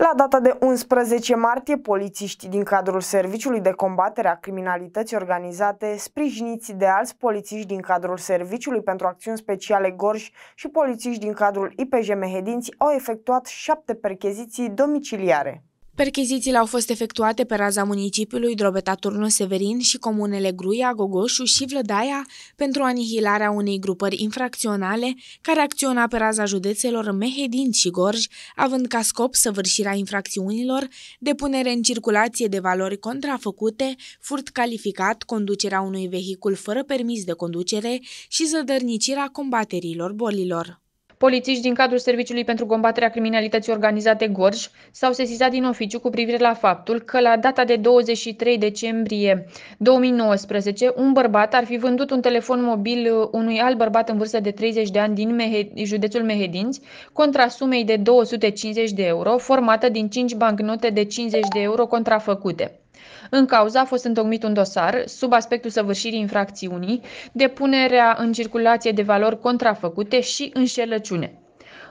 La data de 11 martie, polițiști din cadrul Serviciului de Combatere a Criminalității Organizate, sprijiniți de alți polițiști din cadrul Serviciului pentru Acțiuni Speciale Gorj și polițiști din cadrul IPJ Mehedinți, au efectuat șapte percheziții domiciliare. Perchezițiile au fost efectuate pe raza municipiului Drobeta turnu Severin și comunele Gruia, Gogoșu și Vlădaia pentru anihilarea unei grupări infracționale care acționa pe raza județelor Mehedin și Gorj, având ca scop săvârșirea infracțiunilor, depunere în circulație de valori contrafăcute, furt calificat, conducerea unui vehicul fără permis de conducere și zădărnicirea combaterilor bolilor. Polițiști din cadrul Serviciului pentru Combaterea Criminalității Organizate Gorj s-au sesizat din oficiu cu privire la faptul că la data de 23 decembrie 2019 un bărbat ar fi vândut un telefon mobil uh, unui alt bărbat în vârstă de 30 de ani din Mehe- județul Mehedinți contra sumei de 250 de euro formată din 5 bancnote de 50 de euro contrafăcute. În cauză a fost întocmit un dosar sub aspectul săvârșirii infracțiunii, depunerea în circulație de valori contrafăcute și înșelăciune.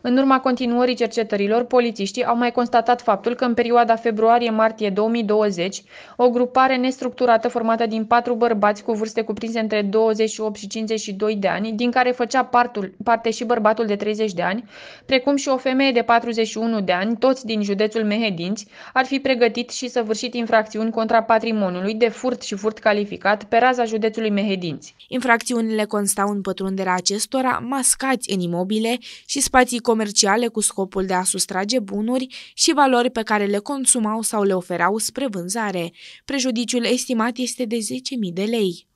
În urma continuării cercetărilor, polițiștii au mai constatat faptul că în perioada februarie-martie 2020, o grupare nestructurată formată din patru bărbați cu vârste cuprinse între 28 și 52 de ani, din care făcea partul, parte și bărbatul de 30 de ani, precum și o femeie de 41 de ani, toți din județul Mehedinți, ar fi pregătit și săvârșit infracțiuni contra patrimoniului de furt și furt calificat pe raza județului Mehedinți. Infracțiunile constau în pătrunderea acestora, mascați în imobile și spații comerciale cu scopul de a sustrage bunuri și valori pe care le consumau sau le oferau spre vânzare. Prejudiciul estimat este de 10.000 de lei.